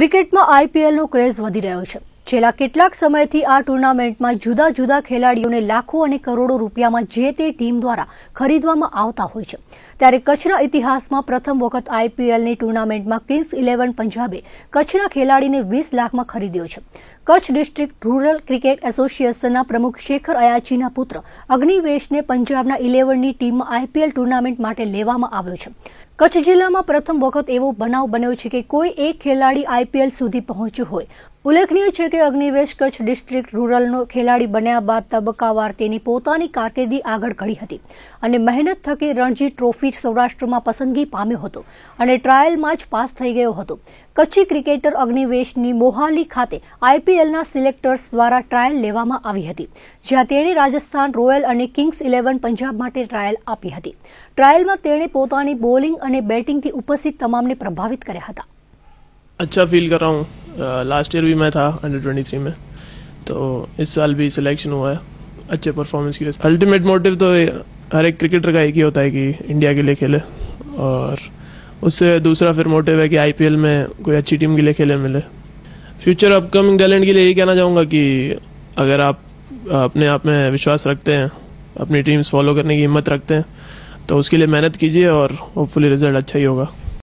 ક્રિકેટમાં આઈપીએલનો ક્રેઝ વધી રહ્યો છે છેલ્લા કેટલાક સમયથી આ ટુર્નામેન્ટમાં જુદા જુદા ખેલાડીઓને લાખો અને કરોડો રૂપિયામાં જે તે ટીમ દ્વારા ખરીદવામાં આવતા હોય છે ત્યારે કચ્છના ઇતિહાસમાં પ્રથમ વખત આઈપીએલની ટુર્નામેન્ટમાં કિંગ્સ ઇલેવન પંજાબે કચ્છના ખેલાડીને વીસ લાખમાં ખરીદ્યો છે કચ્છ ડિસ્ટ્રિક્ટ રૂરલ ક્રિકેટ એસોસિએશનના પ્રમુખ શેખર અયાચીના પુત્ર અગ્નિવેશને પંજાબના ઇલેવનની ટીમમાં આઈપીએલ ટુર્નામેન્ટ માટે લેવામાં આવ્યો છે કચ્છ જિલ્લામાં પ્રથમ વખત એવો બનાવ બન્યો છે કે કોઈ એક ખેલાડી આઈપીએલ સુધી પહોંચ્યો હોય ઉલ્લેખનીય છે કે અગ્નિવેશ કચ્છ ડિસ્ટ્રિક્ટ રૂરલનો ખેલાડી બન્યા બાદ તબક્કાવાર તેની પોતાની કારકિર્દી આગળ ઘડી હતી અને મહેનત થકી રણજી ટ્રોફી સૌરાષ્ટ્રમાં પસંદગી પામ્યો હતો અને ટ્રાયલમાં જ પાસ થઈ ગયો હતો કચ્છી ક્રિકેટર અગ્નિવેશની મોહાલી ખાતે આઈપીએલના સિલેક્ટર્સ દ્વારા ટ્રાયલ લેવામાં આવી હતી જ્યાં તેણે રાજસ્થાન રોયલ અને કિંગ્સ ઇલેવન પંજાબ માટે ટ્રાયલ આપી હતી ટ્રાયલમાં તેણે પોતાની બોલિંગ અને બેટિંગથી ઉપસ્થિત તમામને પ્રભાવિત કર્યા હતા અચ્છા ફીલ કરાઉં लास्ट ईयर भी मैं था अंडर ट्वेंटी थ्री में तो इस साल भी सिलेक्शन हुआ है अच्छे परफॉर्मेंस की वजह से अल्टीमेट मोटिव तो हर एक क्रिकेटर का एक ही होता है कि इंडिया के लिए खेले और उससे दूसरा फिर मोटिव है कि आईपीएल में कोई अच्छी टीम के लिए खेले मिले फ्यूचर अपकमिंग टैलेंट के लिए यही कहना चाहूँगा कि अगर आप अपने आप में विश्वास रखते हैं अपनी टीम्स फॉलो करने की हिम्मत रखते हैं तो उसके लिए मेहनत कीजिए और होपफुली रिजल्ट अच्छा ही होगा